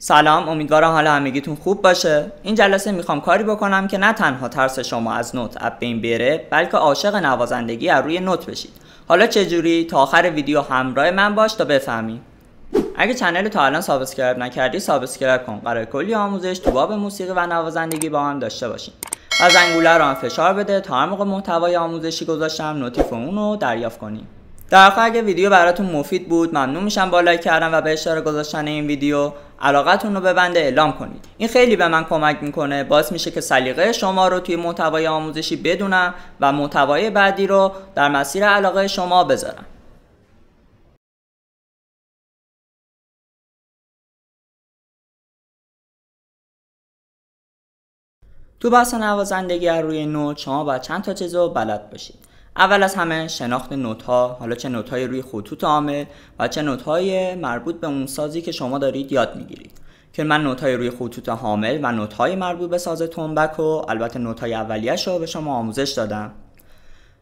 سلام امیدوارم حال همگیتون خوب باشه این جلسه میخوام کاری بکنم که نه تنها ترس شما از نوت اپ بین بره بلکه عاشق نوازندگی از روی نوت بشید حالا چجوری تا آخر ویدیو همراه من باش تا بفهمی اگه چنل تا الان سابسکرایب نکردی سابسکرایب کن قرار کلی آموزش تو باب موسیقی و نوازندگی با هم داشته باشیم و زنگوله رو هم فشار بده تا هر موقع محتوای آموزشی گذاشتم نوتیف اون رو دریافت کنیم در آخر اگه ویدیو براتون مفید بود ممنون میشم با لایک کردن و به اشتراک گذاشتن این ویدیو علاقتون رو به بنده اعلام کنید این خیلی به من کمک میکنه باعث میشه که سلیقه شما رو توی محتوای آموزشی بدونم و محتوای بعدی رو در مسیر علاقه شما بذارم تو بحث نوازندگی روی نوت شما باید چند تا چیز رو بلد باشید اول از همه شناخت نوت ها حالا چه نوت های روی خطوط عامل و چه نوت های مربوط به اون سازی که شما دارید یاد میگیرید که من نوت های روی خطوط حامل و نوت های مربوط به ساز تنبک و البته نوت های اولیش رو به شما آموزش دادم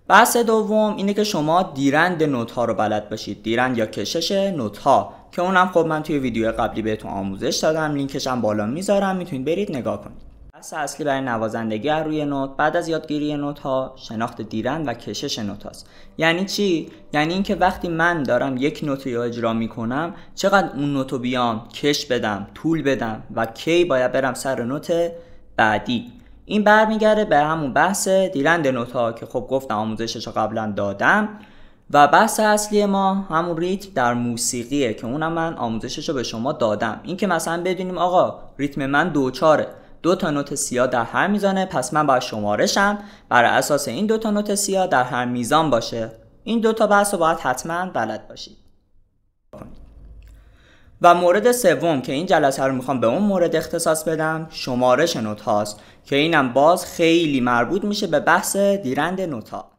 بحث دوم اینه که شما دیرند نوت ها رو بلد باشید دیرند یا کشش نوت ها که اونم خب من توی ویدیو قبلی بهتون آموزش دادم لینکش هم بالا میذارم میتونید برید نگاه کنید اصل اصلی برای نوازندگی از روی نوت بعد از یادگیری نوت ها شناخت دیرند و کشش نوت هاست یعنی چی یعنی اینکه وقتی من دارم یک نوت رو اجرا میکنم چقدر اون نوتو بیام کش بدم طول بدم و کی باید برم سر نوت بعدی این برمیگرده به همون بحث دیرند نوت ها که خب گفتم آموزشش رو قبلا دادم و بحث اصلی ما همون ریتم در موسیقیه که اونم من آموزشش رو به شما دادم اینکه مثلا بدونیم آقا ریتم من دوچاره دو تا نوت سیاه در هر میزانه پس من باید شمارشم بر اساس این دو تا نوت سیاه در هر میزان باشه این دو تا بحث رو باید حتما بلد باشید و مورد سوم که این جلسه رو میخوام به اون مورد اختصاص بدم شمارش نوت هاست که اینم باز خیلی مربوط میشه به بحث دیرند نوت ها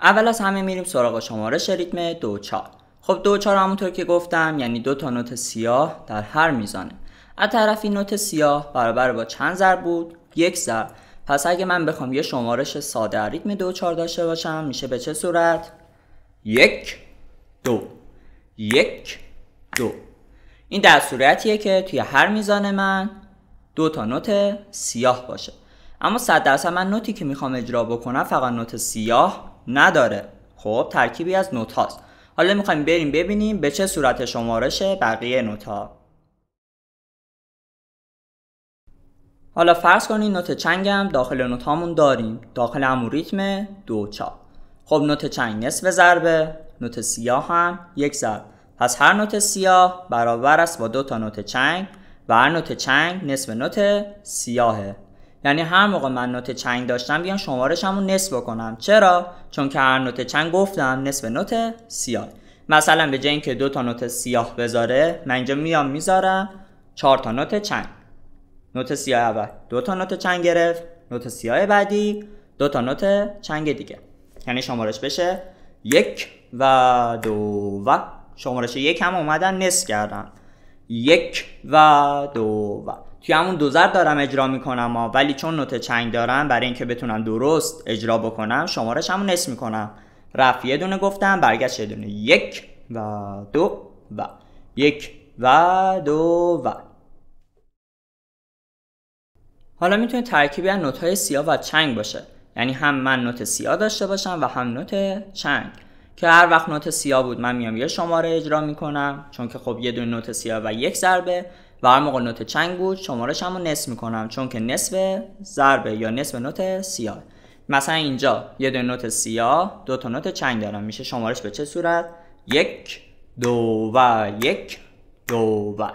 اول از همه میریم سراغ شمارش ریتم دو چار خب دو چار همونطور که گفتم یعنی دو تا نوت سیاه در هر میزانه از طرفی نوت سیاه برابر با چند ضرب بود یک ضرب پس اگه من بخوام یه شمارش ساده ریتم دو چار داشته باشم میشه به چه صورت یک دو یک دو این در صورتیه که توی هر میزان من دو تا نوت سیاه باشه اما صد درصد من نوتی که میخوام اجرا بکنم فقط نوت سیاه نداره خب ترکیبی از نوت هاست حالا میخوایم بریم ببینیم به چه صورت شمارش بقیه نوت ها حالا فرض کنید نوت چنگم داخل نوت هامون داریم داخل همون ریتم دو چا خب نوت چنگ نصف ضربه نوت سیاه هم یک ضرب پس هر نوت سیاه برابر است با دو تا نوت چنگ و هر نوت چنگ نصف نوت سیاهه یعنی هر موقع من نوت چنگ داشتم بیان شمارش همون نصف بکنم چرا چون که هر نوت چنگ گفتم نصف نوت سیاه مثلا به جای اینکه دو تا نوت سیاه بذاره من اینجا میام میذارم چهار تا نوت چنگ نوت سیاه اول دو تا نوت چنگ گرفت نوت سیاه بعدی دو تا نوت چنگ دیگه یعنی شمارش بشه یک و دو و شمارش یک هم اومدن نصف کردن یک و دو و توی همون دو زر دارم اجرا میکنم ولی چون نوت چنگ دارم برای اینکه بتونم درست اجرا بکنم شمارش همون نصف میکنم رفت یه دونه گفتم برگشت یه دونه یک و دو و یک و دو و حالا میتونه ترکیبی از نوت‌های سیاه و چنگ باشه یعنی هم من نوت سیاه داشته باشم و هم نوت چنگ که هر وقت نوت سیاه بود من میام یه شماره اجرا میکنم چون که خب یه دونه نوت سیاه و یک ضربه و هر موقع نوت چنگ بود شمارش هم رو نصف میکنم چون که نصف ضربه یا نصف نوت سیاه مثلا اینجا یه دونه نوت سیاه دو تا نوت چنگ دارم میشه شمارش به چه صورت یک دو و یک دو و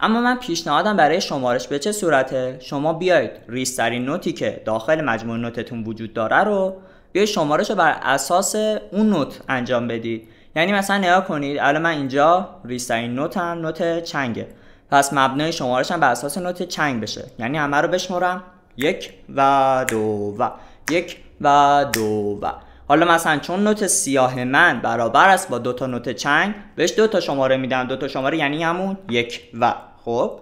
اما من پیشنهادم برای شمارش به چه صورته شما بیایید ریسترین نوتی که داخل مجموع نوتتون وجود داره رو بیایید شمارش رو بر اساس اون نوت انجام بدید یعنی مثلا نگاه کنید الان من اینجا ریسترین نوتم نوت چنگه پس مبنای هم بر اساس نوت چنگ بشه یعنی همه رو بشمرم یک و دو و یک و دو و حالا مثلا چون نوت سیاه من برابر است با دو تا نوت چنگ بهش دو تا شماره میدم دو تا شماره یعنی همون یک و خب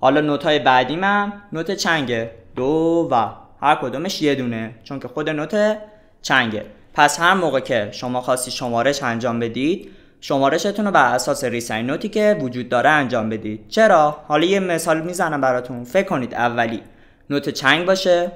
حالا نوت های بعدیم من نوت چنگه دو و هر کدومش یه دونه چون که خود نوت چنگه پس هر موقع که شما خواستی شمارش انجام بدید شمارشتون رو بر اساس ریسین نوتی که وجود داره انجام بدید چرا حالا یه مثال میزنم براتون فکر کنید اولی نوت چنگ باشه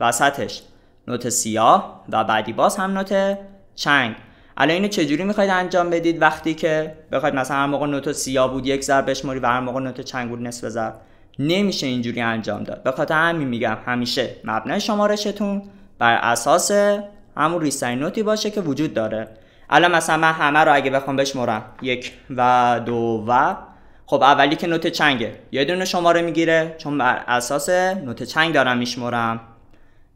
وسطش نوت سیاه و بعدی باز هم نوت چنگ الان اینو چجوری میخواید انجام بدید وقتی که بخواید مثلا هر موقع نوتو سیاه بود یک ضرب بشماری و هر موقع نوتو بود نصف ضرب نمیشه اینجوری انجام داد به خاطر همین میگم همیشه مبنای شمارشتون بر اساس همون ریسترین نوتی باشه که وجود داره الان مثلا من همه رو اگه بخوام بشمرم یک و دو و خب اولی که نوت چنگه یه دونه شماره میگیره چون بر اساس نوت چنگ دارم میشمرم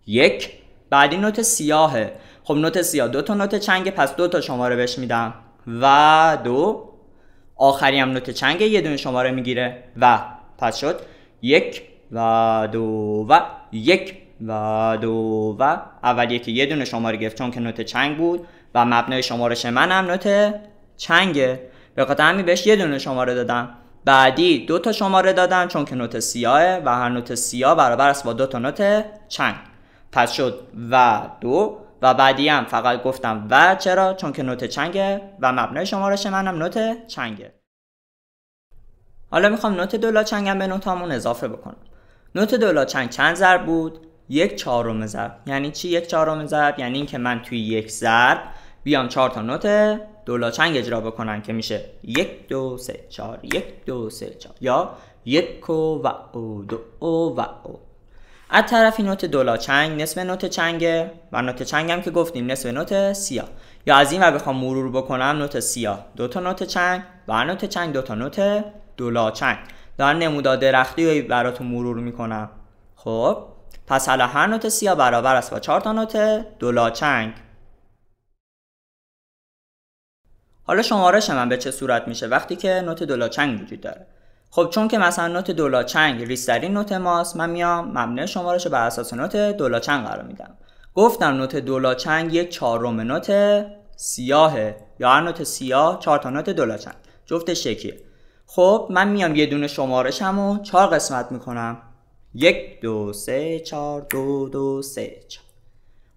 یک بعدی نوت سیاهه خب نوت سیاه دو تا نوت چنگه پس دو تا شماره بهش میدم و دو آخری هم نوت چنگه یه دونه شماره میگیره و پس شد یک و دو و یک و دو و اولی که یه دونه شماره گرفت چون که نوت چنگ بود و مبنای شمارش منم نوت چنگه به خاطر همین بهش یه دونه شماره دادم بعدی دو تا شماره دادم چون که نوت سیاهه و هر نوت سیاه برابر است با دو تا نوت چنگ پس شد و دو و بعدی هم فقط گفتم و چرا چون که نوت چنگه و مبنای شمارش منم نوت چنگه حالا میخوام نوت دولا چنگم به نوتامون اضافه بکنم نوت دولا چنگ چند ضرب بود یک چهارم ضرب یعنی چی یک چهارم ضرب یعنی اینکه من توی یک ضرب بیام چهار تا نوت دولا چنگ اجرا بکنم که میشه یک دو سه چهار یک دو سه چهار یا یک و و او دو او و او از طرفی نوت دلار چنگ نصف نوت چنگه و نوت چنگ هم که گفتیم نصف نوت سیاه یا از این و بخوام مرور بکنم نوت سیاه دو تا نوت چنگ و نوت چنگ دو تا نوت دلار چنگ دارم نمودار درختی رو براتون مرور میکنم خب پس حالا هر نوت سیاه برابر است با چهار تا نوت دلار چنگ حالا شمارش من به چه صورت میشه وقتی که نوت دلار چنگ وجود داره خب چون که مثلا نوت دولاچنگ چنگ ریسترین نوت ماست من میام مبنای شمارش رو بر اساس نوت دولاچنگ چنگ قرار میدم گفتم نوت دولاچنگ چنگ یک چهارم نوت سیاهه یا هر نوت سیاه چهار تا نوت دلار چنگ جفت شکیه خب من میام یه دونه شمارشم و چهار قسمت میکنم یک دو سه چهار دو دو سه چار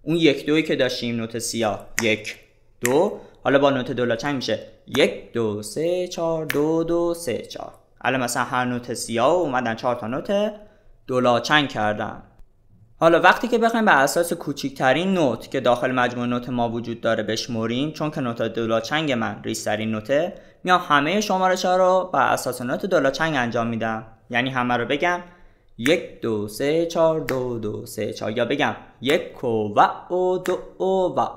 اون یک دوی که داشتیم نوت سیاه یک دو حالا با نوت دولاچنگ چنگ میشه یک دو سه چهار دو دو سه چار الان مثلا هر نوت سیاه اومدن چهار تا نوت چنگ کردن حالا وقتی که بخوایم بر اساس کوچکترین نوت که داخل مجموع نوت ما وجود داره بشمریم چون که نوت چنگ من ریسترین نوته میام همه شمارش ها رو بر اساس نوت چنگ انجام میدم یعنی همه رو بگم یک دو سه چهار دو دو سه چهار یا بگم یک و و و دو و و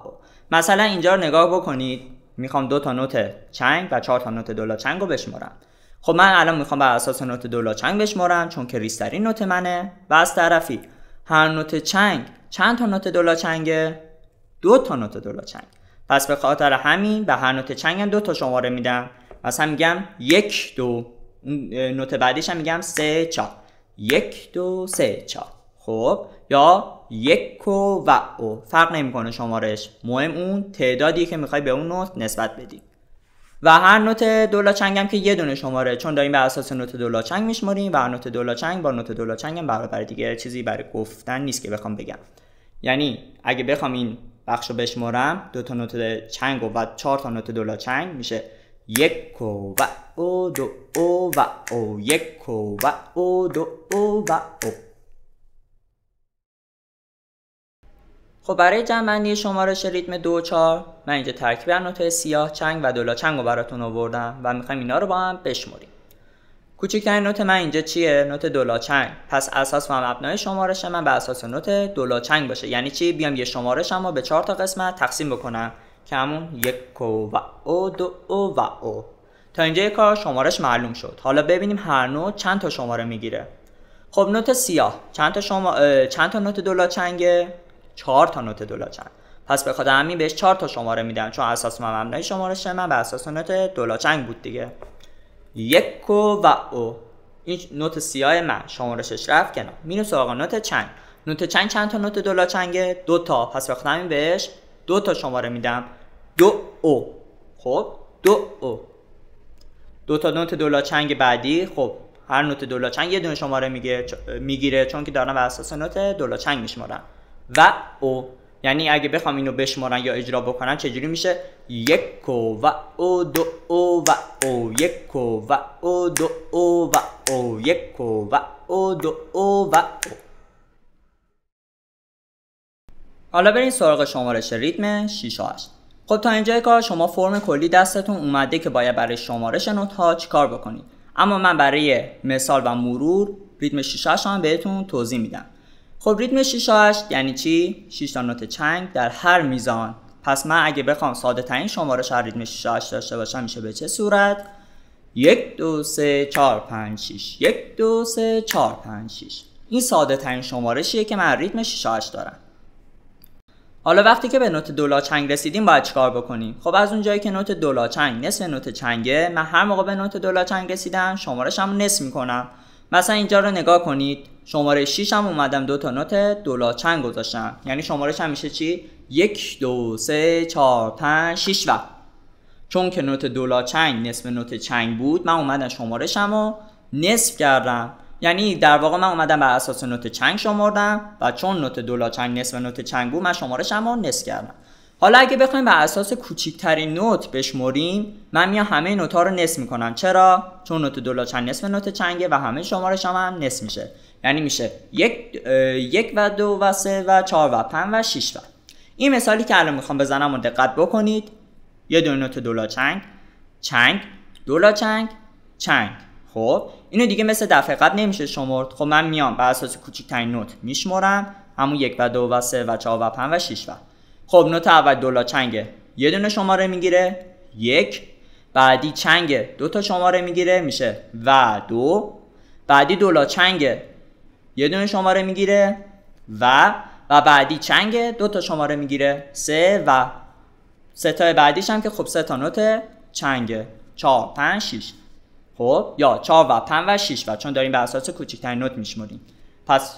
مثلا اینجا رو نگاه بکنید میخوام دو تا نوت چنگ و چهار تا نوت دولا چنگ رو بشمارم خب من الان میخوام بر اساس نوت دلار چنگ بشمارم چون که ریسترین نوت منه و از طرفی هر نوت چنگ چند تا نوت دلار چنگه دو تا نوت دلار چنگ پس به خاطر همین به هر نوت چنگم دو تا شماره میدم پس هم میگم یک دو نوت بعدیش هم میگم سه چهار یک دو سه چهار خب یا یک و و فرق نمیکنه شمارش مهم اون تعدادی که میخوای به اون نوت نسبت بدیم و هر نوت دولا چنگ که یه دونه شماره چون داریم بر اساس نوت دولا چنگ میشماریم و هر نوت دولا چنگ با نوت دولا چنگ هم برابر دیگه چیزی برای گفتن نیست که بخوام بگم یعنی اگه بخوام این بخش رو بشمارم دو تا نوت چنگ و چهار تا نوت دولا چنگ میشه یک و و او دو او و او یک و و او دو او و او خب برای جنبندی شمارش ریتم دو و چار من اینجا ترکیب نوت سیاه چنگ و دولا چنگ رو براتون آوردم و میخوایم اینا رو با هم بشمریم کوچکترین نوت من اینجا چیه نوت دولا چنگ پس اساس و مبنای شمارش من به اساس نوت دولا چنگ باشه یعنی چی بیام یه شمارش اما به چهار تا قسمت تقسیم بکنم که همون یک و او دو او و او تا اینجا یه کار شمارش معلوم شد حالا ببینیم هر نوت چند تا شماره میگیره خب نوت سیاه چند تا شما... چند تا نوت دولا چنگه 4 تا نوت دولاچن پس به خاطر همین بهش 4 تا شماره میدم چون اساس من مبنای شمارش من به اساس نوت دولاچنگ بود دیگه یک و او این نوت سیاه من شمارشش رفت کنار مینوس سراغ نوت چنگ نوت چنگ چند تا نوت دلار چنگه دو تا پس خاطر همین بهش دو تا شماره میدم دو او خب دو او دو تا نوت دلار چنگ بعدی خب هر نوت دلار چنگ یه دونه شماره میگیره چون که دارم بر اساس نوت دلار چنگ میشمارم و او یعنی اگه بخوام اینو بشمارن یا اجرا بکنن چجوری میشه یک و او دو او و او یک و او دو او و او یک و او دو او و او حالا بریم سراغ شمارش ریتم 6 و 8 خب تا اینجای کار شما فرم کلی دستتون اومده که باید برای شمارش نوت ها چیکار بکنید اما من برای مثال و مرور ریتم 6 هم بهتون توضیح میدم خب ریتم 6 8 یعنی چی 6 تا نوت چنگ در هر میزان پس من اگه بخوام ساده ترین شماره شر ریتم 6 8 داشته باشم میشه به چه صورت 1 2 3 4 5 6 1 2 3 4 5 6 این ساده ترین شمارشیه که من ریتم 6 8 دارم حالا وقتی که به نوت دولا چنگ رسیدیم باید چیکار بکنیم خب از اونجایی که نوت دولا چنگ نصف نوت چنگه من هر موقع به نوت دولا چنگ رسیدم شمارشم نصف میکنم مثلا اینجا رو نگاه کنید شماره 6 هم اومدم دو تا نوت دلار چنگ گذاشتم یعنی شمارش هم میشه چی یک دو سه چهار پنج 6 وقت چون که نوت دلار چنگ نصف نوت چنگ بود من اومدم شمارشم رو نصف کردم یعنی در واقع من اومدم بر اساس نوت چنگ شمردم و چون نوت دلار چنگ نصف نوت چنگ بود من شمارشم رو نصف کردم حالا اگه بخوایم بر اساس کوچکترین نوت بشمریم من میام همه نوت ها رو نصف میکنم چرا چون نوت دلار چند نصف نوت چنگه و همه شمارش هم, هم نصف میشه یعنی میشه یک یک و دو و سه و چهار و پنج و شیش و این مثالی که الان میخوام بزنم و دقت بکنید یه دونه نوت دولا چنگ چنگ دولا چنگ چنگ خب اینو دیگه مثل دفعه قبل نمیشه شمرد خب من میام بر اساس کوچیکترین نوت میشمرم همون یک و دو و سه و چهار و پنج و شیش و خب نوت اول دولا چنگه یه دونه شماره میگیره یک بعدی چنگه دو تا شماره میگیره میشه و دو بعدی دولا چنگه یه دونه شماره میگیره و و بعدی چنگه دو تا شماره میگیره سه و سه تا بعدیش هم که خب سه تا نوت چنگه چهار پنج شیش خب یا چهار و پنج و شیش و چون داریم بر اساس کوچکترین نوت میشمریم پس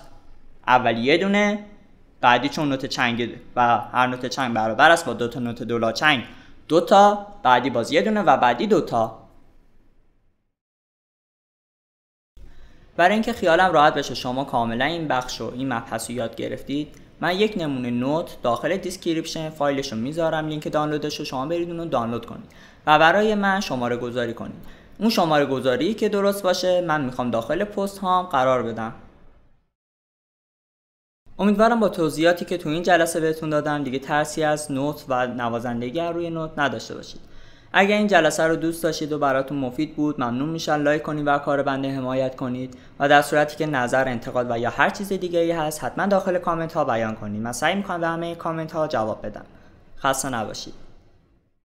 اولی یه دونه بعدی چون نوت چنگ و هر نوت چنگ برابر است با دو تا نوت دلار چنگ دو تا بعدی باز یه دونه و بعدی دو تا برای اینکه خیالم راحت بشه شما کاملا این بخش و این مبحث رو یاد گرفتید من یک نمونه نوت داخل دیسکریپشن فایلش رو میذارم لینک دانلودش رو شما برید اون دانلود کنید و برای من شماره گذاری کنید اون شماره گذاری که درست باشه من میخوام داخل پست هام قرار بدم امیدوارم با توضیحاتی که تو این جلسه بهتون دادم دیگه ترسی از نوت و نوازندگی روی نوت نداشته باشید اگر این جلسه رو دوست داشتید و براتون مفید بود ممنون میشن لایک کنید و کار بنده حمایت کنید و در صورتی که نظر انتقاد و یا هر چیز دیگه ای هست حتما داخل کامنت ها بیان کنید من سعی میکنم به همه کامنت ها جواب بدم خسته نباشید